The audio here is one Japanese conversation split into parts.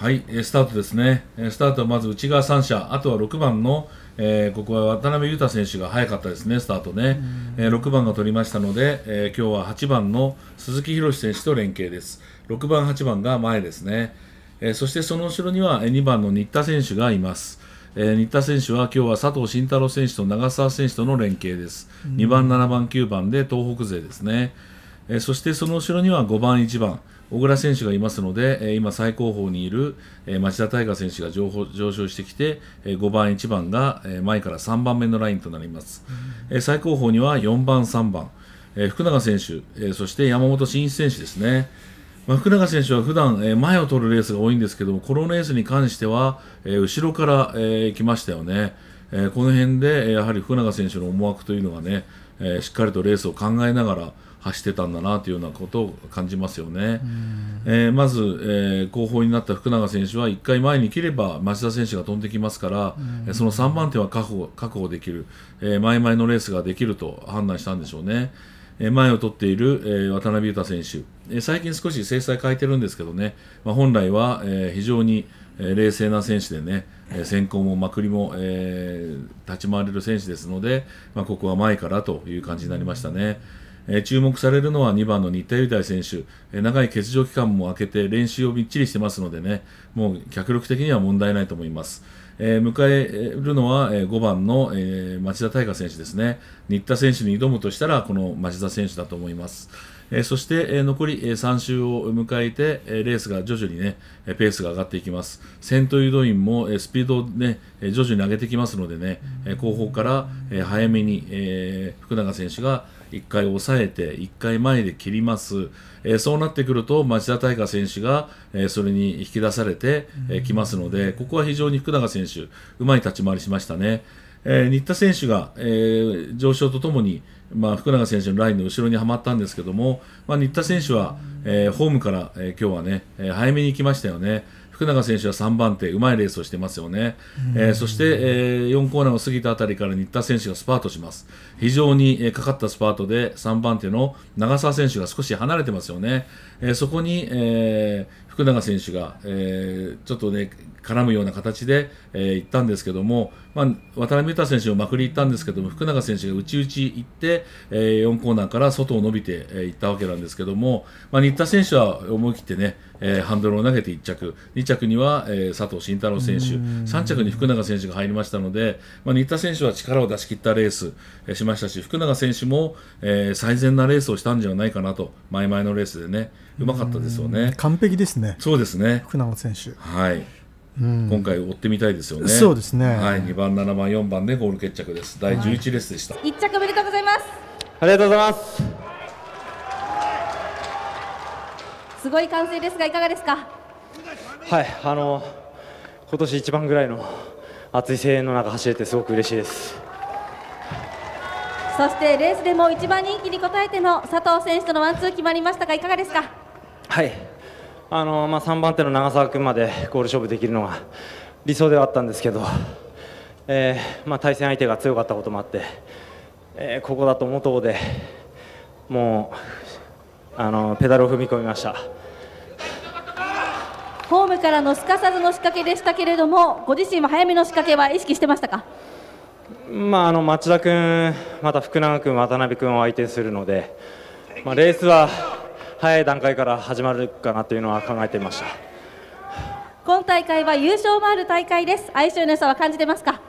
はい、スタートですね、スタートはまず内側3者、あとは6番の、えー、ここは渡辺裕太選手が早かったですね、スタートね、えー、6番が取りましたので、えー、今日は8番の鈴木宏選手と連携です、6番、8番が前ですね、えー、そしてその後ろには2番の新田選手がいます。えー、新田選手は今日は佐藤慎太郎選手と長澤選手との連携です、2番、7番、9番で東北勢ですね。えそしてその後ろには5番、1番小倉選手がいますので、え今最高峰にいる、え町田大河選手が上昇してきて、え5番、1番が、え前から3番目のラインとなります、え最高峰には4番、3番、え福永選手、えそして山本慎一選手ですね。まあ、福永選手は普段、え前を取るレースが多いんですけどもこのレースに関しては、え後ろから、え来ましたよね、えこの辺で、えやはり福永選手の思惑というのがね、えしっかりとレースを考えながら、走ってたんだなというようなことを感じますよね、えー、まず、えー、後方になった福永選手は1回前に切れば町田選手が飛んできますから、その3番手は確保確保できる、え前々のレースができると判断したんでしょうね。前を取っている渡辺裕太選手、最近少し制裁変えてるんですけどね、まあ、本来は非常に冷静な選手でね、先行もまくりも、立ち回れる選手ですので、まあ、ここは前からという感じになりましたね。え注目されるのは2番の新田雄大選手、え長い欠場期間も明けて練習をみっちりしてますのでね、もう脚力的には問題ないと思います。え迎えるのは、え5番の、え町田大河選手ですね。新田選手に挑むとしたら、この町田選手だと思います。えそして、え残り、え3周を迎えて、えレースが徐々にね、えペースが上がっていきます。先頭誘導員も、えスピードをね、え徐々に上げてきますのでね、え後方から、え早めに、え福永選手が、1回抑えて、1回前で切ります、えー、そうなってくると町田大河選手が、えー、それに引き出されてき、えー、ますので、ここは非常に福永選手、うまい立ち回りしましたね。えー、新田選手が、えー、上昇とともに、まあ、福永選手のラインの後ろにはまったんですけども、まあ、新田選手は、えー、ホームから、えー、今日はね、えー、早めに行きましたよね。福永選手は3番手、うまいレースをしてますよね、えー、そして、えー、4コーナーを過ぎたあたりから新田選手がスパートします、非常に、えー、かかったスパートで3番手の長澤選手が少し離れてますよね、えそこに、え福永選手が、えー、ちょっとね、絡むような形で、えー、行ったんですけども、まあ、渡辺裕太選手をまくり行ったんですけども、福永選手が内々行って、えー、4コーナーから外を伸びて、えー、行ったわけなんですけども、まあ、新田選手は思い切ってね、えー、ハンドルを投げて1着、2着には、えー、佐藤慎太郎選手、3着に福永選手が入りましたので、まあ、新田選手は力を出し切ったレース、えー、しましたし、福永選手も、えー、最善なレースをしたんじゃないかなと、前々のレースでね、うまかったですよね。完璧ですねね。そうですね。福永選手。はい。うん、今回追ってみたいですよね。そうですね。はい、二番七番四番でゴール決着です。第十一レースでした。一、着おめでとうございます。ありがとうございます。すごい歓声ですがいかがですか。はい、あの今年一番ぐらいの熱い声援の中走れてすごく嬉しいです。そしてレースでも一番人気に応えての佐藤選手とのワンツー決まりましたがいかがですか。はい。3番手の長澤君までゴール勝負できるのが理想ではあったんですけど、えー、対戦相手が強かったこともあって、えー、ここだと思でもうあのペダルを踏み込みましたホームからのすかさずの仕掛けでしたけれどもご自身も早めの仕掛けは意識してましたか、まあ、あの町田君、また福永君、渡辺君を相手にするので、まあ、レースは。早い段階から始まるかなというのは考えていました今大会は優勝もある大会です相性の良さは感じてますか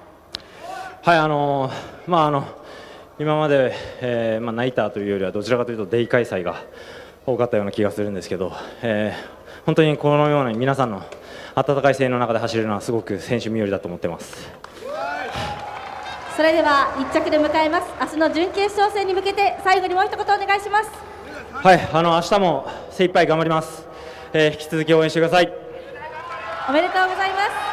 はいあのまああの今まで、えー、まあ、ナイターというよりはどちらかというとデイ開催が多かったような気がするんですけど、えー、本当にこのように皆さんの温かい声援の中で走るのはすごく選手身寄りだと思ってますそれでは1着で迎えます明日の準決勝戦に向けて最後にもう一言お願いしますはい、あの明日も精一杯頑張ります、えー、引き続き応援してくださいおめでとうございます